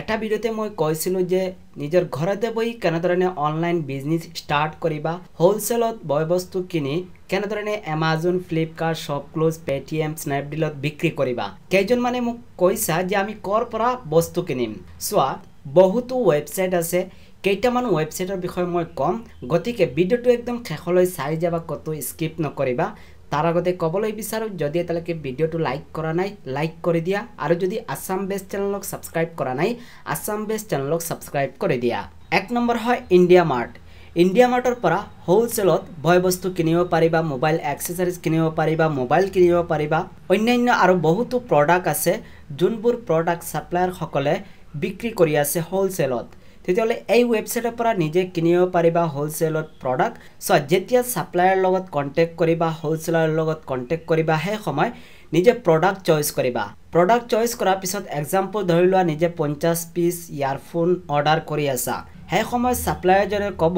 এটা ভিডিওতে মই কৈছিলোঁ যে নিজৰ ঘৰতে বহি কেনেধৰণে অনলাইন বিজনেছ ষ্টাৰ্ট কৰিবা হ'লচেলত বয় বস্তু কিনি কেনেধৰণে এমাজন ফ্লিপকাৰ্ট শ্বপক্লুজ পেটিএম স্নেপডিলত বিক্ৰী কৰিবা কেইজনমানে মোক কৈছা যে আমি ক'ৰ পৰা বস্তু কিনিম চোৱা বহুতো ৱেবছাইট আছে কেইটামান ৱেবছাইটৰ বিষয়ে মই ক'ম গতিকে ভিডিঅ'টো একদম শেষলৈ চাই যাবা ক'তো স্কিপ নকৰিবা তার আগতে ক'বলৈ বিচাৰোঁ যদি এতিয়ালৈকে ভিডিঅ'টো লাইক কৰা নাই লাইক কৰি দিয়া আৰু যদি আছাম বেষ্ট চেনেলক ছাবস্ক্ৰাইব কৰা নাই আছাম বেষ্ট চেনেলক ছাবস্ক্ৰাইব কৰি দিয়া এক নম্বৰ হয় ইণ্ডিয়া মাৰ্ট ইণ্ডিয়া মাৰ্টৰ পৰা হোলচেলত বয় বস্তু কিনিব পাৰিবা মোবাইল এক্সেচাৰিজ কিনিব পাৰিবা মোবাইল কিনিব পাৰিবা অন্যান্য আৰু বহুতো প্ৰডাক্ট আছে যোনবোৰ প্ৰডাক্ট ছাপ্লায়াৰসকলে বিক্ৰী কৰি আছে হ'লচেলত তেতিয়াহ'লে এই ৱেবছাইটৰ পৰা নিজে কিনিব পাৰিবা হ'লচেলত প্ৰডাক্ট চ' যেতিয়া ছাপ্লায়াৰ লগত কণ্টেক্ট কৰিবা হ'লচেলাৰৰ লগত কণ্টেক্ট কৰিবা সেই সময় নিজে প্ৰডাক্ট চইচ কৰিবা প্ৰডাক্ট চইচ কৰাৰ পিছত এক্সাম্পল ধৰি লোৱা নিজে পঞ্চাছ পিচ ইয়াৰফোন অৰ্ডাৰ কৰি আছা সেই সময়ত ছাপ্লায়াৰজনে ক'ব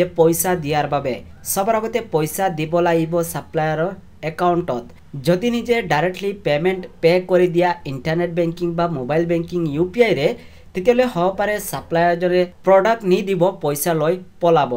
যে পইচা দিয়াৰ বাবে চবৰ আগতে পইচা দিব লাগিব ছাপ্লায়াৰৰ একাউণ্টত যদি নিজে ডাইৰেক্টলি পে'মেণ্ট পে' কৰি দিয়া ইণ্টাৰনেট বেংকিং বা মোবাইল বেংকিং ইউ পি আইৰে তেতিয়াহ'লে হ'ব পাৰে ছাপ্লায়াৰজনে প্ৰডাক্ট নিদিব পইচা লৈ পলাব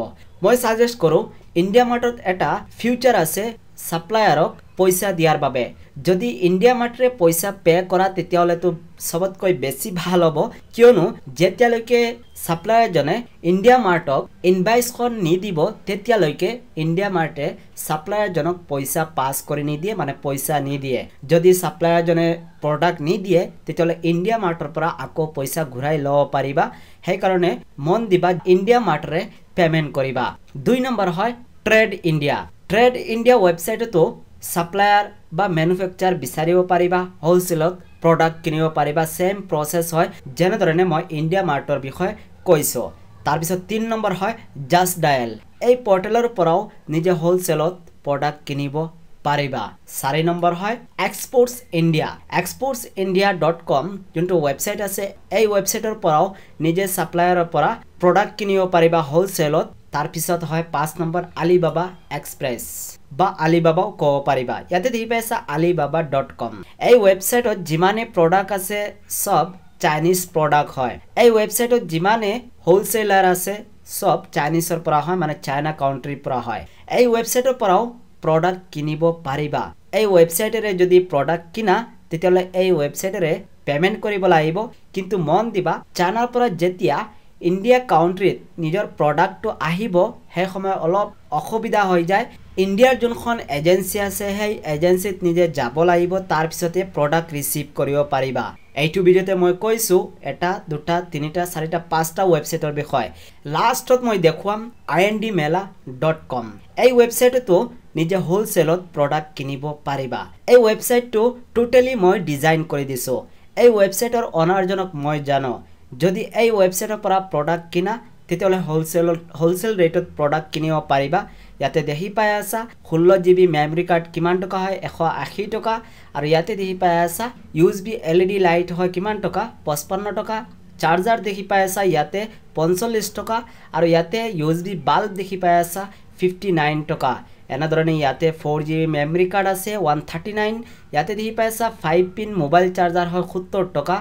মই ছাজেষ্ট কৰোঁ ইণ্ডিয়া মাৰ্টত এটা ফিউচাৰ আছে ছাপ্লায়াৰক পইচা দিয়াৰ বাবে যদি ইণ্ডিয়া মাৰ্টৰে পইচা পে' কৰা তেতিয়াহ'লেতো চবতকৈ বেছি ভাল হ'ব কিয়নো যেতিয়ালৈকে ছাপ্লায়াৰজনে ইণ্ডিয়া মাৰ্টক ইনভাইচখন নিদিব তেতিয়ালৈকে ইণ্ডিয়া মাৰ্টে ছাপ্লায়াৰজনক পইচা পাছ কৰি নিদিয়ে মানে পইচা নিদিয়ে যদি ছাপ্লায়াৰজনে প্ৰডাক্ট নিদিয়ে তেতিয়াহ'লে ইণ্ডিয়া মাৰ্টৰ পৰা আকৌ পইচা ঘূৰাই ল'ব পাৰিবা সেইকাৰণে মন দিবা ইণ্ডিয়া মাৰ্টৰে পে'মেণ্ট কৰিবা দুই নম্বৰ হয় ট্ৰেড ইণ্ডিয়া ট্ৰেড ইণ্ডিয়া ৱেবছাইটতো ছাপ্লায়াৰ বা মেনুফেকচাৰ বিচাৰিব পাৰিবা হ'লচেলত প্ৰডাক্ট কিনিব পাৰিবা চেম প্ৰচেছ হয় যেনেধৰণে মই ইণ্ডিয়া মাৰ্টৰ বিষয়ে কৈছোঁ তাৰপিছত তিনি নম্বৰ হয় জাষ্ট ডায়েল এই পৰ্টেলৰ পৰাও নিজে হ'লচেলত প্ৰডাক্ট কিনিব পাৰিবা চাৰি নম্বৰ হয় exports India exports India dot com যোনটো ৱেবছাইট আছে এই ৱেবছাইটৰ পৰাও নিজে ছাপ্লায়াৰৰ পৰা প্ৰডাক্ট কিনিব পাৰিবা হ'লচেলত পিছত হয় পাঁচ নম্বৰ আলিবাবা এক্সপ্ৰেছ বা আলিবাবাও ক'ব পাৰিবা ইয়াতে দেখি পাইছা আলিবাবা ডট কম এই ৱেবছাইটত যিমানে প্ৰডাক্ট আছে চব চাইনিজ প্ৰডাক্ট হয় এই ৱেবছাইটত যিমানে হোলচেলাৰ আছে চব চাইনিজৰ পৰা হয় মানে চাইনা কাউণ্ট্ৰিৰ পৰা হয় এই ৱেবছাইটৰ পৰাও প্ৰডাক্ট কিনিব পাৰিবা এই ৱেবছাইটেৰে যদি প্ৰডাক্ট কিনা তেতিয়াহ'লে এই ৱেবছাইটেৰে পে'মেণ্ট কৰিব লাগিব কিন্তু মন দিবা চাইনাৰ পৰা যেতিয়া ইণ্ডিয়া কাউণ্ট্ৰিত নিজৰ প্ৰডাক্টটো আহিব সেই সময়ত অলপ অসুবিধা হৈ যায় ইণ্ডিয়াৰ যোনখন এজেঞ্চি আছে সেই এজেঞ্চিত নিজে যাব লাগিব তাৰপিছতে প্ৰডাক্ট ৰিচিভ কৰিব পাৰিবা এইটো ভিডিঅ'তে মই কৈছোঁ এটা দুটা তিনিটা চাৰিটা পাঁচটা ৱেবছাইটৰ বিষয়ে লাষ্টত মই দেখুৱাম I N D mela dot com এই ৱেবছাইটটো নিজে হোলচেলত প্ৰডাক্ট কিনিব পাৰিবা এই ৱেবছাইটটো টোটেলি মই ডিজাইন কৰি দিছোঁ এই ৱেবছাইটৰ অনাৰজনক মই জানো যদি এই ৱেবছাইটৰ পৰা প্ৰডাক্ট কিনা তেতিয়াহ'লে হোলচেলৰ হ'লচেল ৰেটত প্ৰডাক্ট কিনিব পাৰিবা ইয়াতে দেখি পাই আছা ষোল্ল জি বি মেমৰি কাৰ্ড কিমান টকা হয় এশ আশী টকা আৰু ইয়াতে দেখি পাই আছা U S B L E D light হয় কিমান টকা পঁচপন্ন টকা চাৰ্জাৰ দেখি পাই আছা ইয়াতে পঞ্চল্লিছ টকা আৰু ইয়াতে ইউজ বি বাল্ব দেখি পাই আছা ফিফটি নাইন টকা এনেধৰণে ইয়াতে four G B memory card আছে ওৱান থাৰ্টি নাইন ইয়াতে দেখি পাই আছা ফাইভ পিন মোবাইল চাৰ্জাৰ হয় সত্তৰ টকা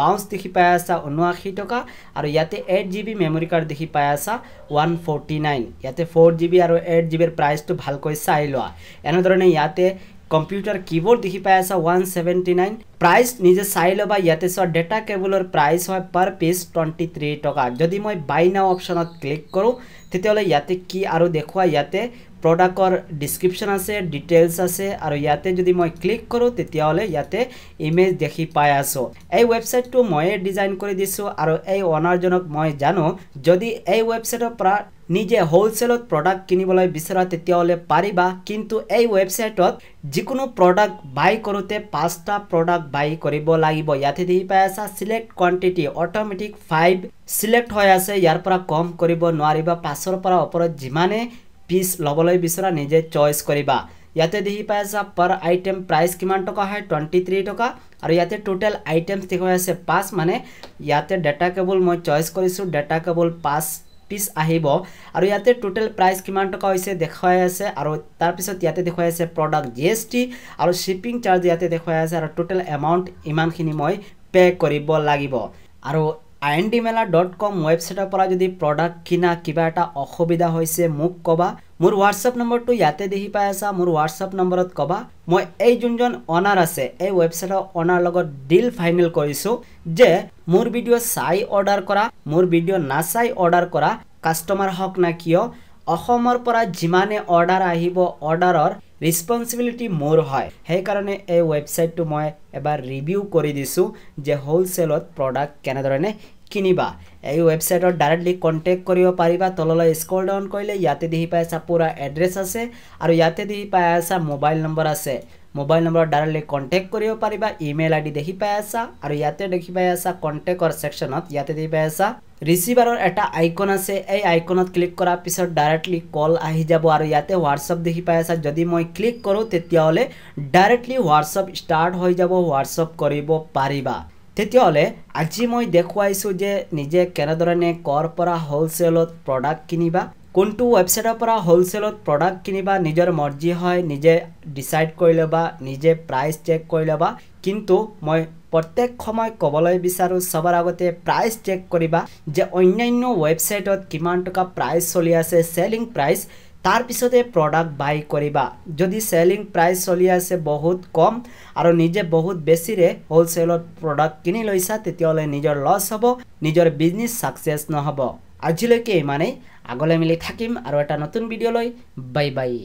মাউস দেখি পাই আছা উনআশি টকা আৰু ইয়াতে eight G B memory card দেখি পাই আছা ওৱান ফ'ৰ্টি নাইন ইয়াতে ফ'ৰ জি বি আৰু এইট জিবিৰ প্ৰাইস তো ভালক চাই লোৱা এনেধৰণে ইয়াতে কম্পিউটাৰ কীবৰ্ড দেখি পাই আছা ওৱান চেভেণ্টি নাইন প্ৰাইচ নিজে চাই লবা ইয়াতে চোৱা ডেটা কেবলৰ প্ৰাইচ হয় পাৰ পিস টুৱেণ্টি থ্ৰী টকা যদি মই বাই নাও অপশ্যনত ক্লিক কৰোঁ তেতিয়াহ'লে ইয়াতে কি আৰু দেখা ইয়াতে প্ৰডাক্টৰ ডিছক্ৰিপশ্যন আছে ডিটেইলছ আছে আৰু ইয়াতে যদি মই ক্লিক কৰোঁ তেতিয়াহ'লে ইয়াতে ইমেজ দেখি পাই আছোঁ এই ৱেবছাইটটো ময়ে ডিজাইন কৰি দিছোঁ আৰু এই অনাৰজনক মই জানো যদি এই ৱেবছাইটৰ পৰা নিজে হোলচেলত প্ৰডাক্ট কিনিবলৈ বিচৰা তেতিয়াহ'লে পাৰিবা কিন্তু এই ৱেবছাইটত যিকোনো প্ৰডাক্ট বাই কৰোঁতে পাঁচটা প্ৰডাক্ট বাই কৰিব লাগিব ইয়াতে দেখি পাই আছা select quantity automatic five select হৈ আছে ইয়াৰ পৰা কম কৰিব নোৱাৰিবা পাঁচৰ পৰা ওপৰত যিমানে পিচ লবলৈ বিচৰা নিজে চইচ কৰিবা ইয়াতে দেখি পাই আছা পাৰ আইটেম প্ৰাইচ কিমান টকা হয় টুৱেণ্টি থ্ৰী টকা আৰু ইয়াতে টোটেল আইটেমছ দেখুৱাই আছে পাঁচ মানে ইয়াতে ডাটা কেবুল মই চইচ কৰিছোঁ ডাটা কেবুল পাঁচ পিচ আহিব আৰু ইয়াতে টোটেল প্ৰাইচ কিমান টকা হৈছে দেখুৱাই আছে আৰু তাৰপিছত ইয়াতে দেখুৱাই আছে প্ৰডাক্ট জি এছ টি আৰু শ্বিপিং চাৰ্জ ইয়াতে দেখুৱাই আছে আৰু টোটেল এমাউণ্ট ইমানখিনি মই পে' কৰিব লাগিব আৰু আইএনডিমেলা ডট কম ৱেবছাইটৰ পৰা যদি প্ৰডাক্ট কিনা কিবা এটা অসুবিধা হৈছে মোক ক'বা মোৰ হোৱাটছএপ নম্বৰটো ইয়াতে দেখি পাই আছা মোৰ হোৱাটছএপ নম্বৰত ক'বা মই এই যোনজন অনাৰ আছে এই ৱেবছাইটৰ অনাৰ লগত ডিল ফাইনেল কৰিছোঁ যে মোৰ ভিডিঅ' চাই অৰ্ডাৰ কৰা মোৰ ভিডিঅ' নাচাই অৰ্ডাৰ কৰা কাষ্টমাৰ হওক না কিয় অসমৰ পৰা যিমানে অৰ্ডাৰ আহিব অৰ্ডাৰৰ ৰেছপনচিবিলিটি মোৰ হয় সেইকাৰণে এই ৱেবছাইটটো মই এবাৰ ৰিভিউ কৰি দিছোঁ যে হোলচেলত প্ৰডাক্ট কেনেধৰণে কিনিবা এই ৱেবছাইটত ডাইৰেক্টলি কণ্টেক্ট কৰিব পাৰিবা তললৈ স্ক্ৰল ডাউন কৰিলে ইয়াতে দেখি পাই আছা পূৰা এড্ৰেছ আছে আৰু ইয়াতে দেখি পাই আছা মোবাইল নম্বৰ আছে মোবাইল নম্বৰ ডাইৰেক্টলি কণ্টেক্ট কৰিব পাৰিবা ইমেইল আই ডি দেখি পাই আছা আৰু ইয়াতে দেখি পাই আছা কণ্টেক্টৰ ছেকশ্যনত ইয়াতে দেখি পাই আছা ৰিচিভাৰৰ এটা আইকন আছে এই আইকনত ক্লিক কৰাৰ পিছত ডাইৰেক্টলি কল আহি যাব আৰু ইয়াতে হোৱাটছএপ দেখি পাই আছা যদি মই ক্লিক কৰোঁ তেতিয়াহ'লে ডাইৰেক্টলি হোৱাটছএপ ষ্টাৰ্ট হৈ যাব হোৱাটছএপ কৰিব পাৰিবা তেতিয়াহ'লে আজি মই দেখুৱাইছোঁ যে নিজে কেনেধৰণে ক'ৰ পৰা হ'লচেলত প্ৰডাক্ট কিনিবা কোনটো ৱেবছাইটৰ পৰা হ'লচেলত প্ৰডাক্ট কিনিবা নিজৰ মৰ্জি হয় নিজে ডিচাইড কৰি ল'বা নিজে প্ৰাইচ চেক কৰি ল'বা কিন্তু মই প্ৰত্যেক সময় ক'বলৈ বিচাৰোঁ চবৰ আগতে প্ৰাইচ চেক কৰিবা যে অন্যান্য ৱেবছাইটত কিমান টকা প্ৰাইচ চলি আছে চেলিং প্ৰাইচ তাৰপিছতে প্ৰডাক্ট বাই কৰিবা যদি চেলিং প্ৰাইচ চলি আছে বহুত কম আৰু নিজে বহুত বেছিৰে হ'লচেলত প্ৰডাক্ট কিনি লৈছা তেতিয়াহ'লে নিজৰ লছ হ'ব নিজৰ বিজনেছ ছাকচেছ নহ'ব আজিলৈকে ইমানেই আগলৈ মিলি থাকিম আৰু এটা নতুন ভিডিঅ' লৈ বাই বাই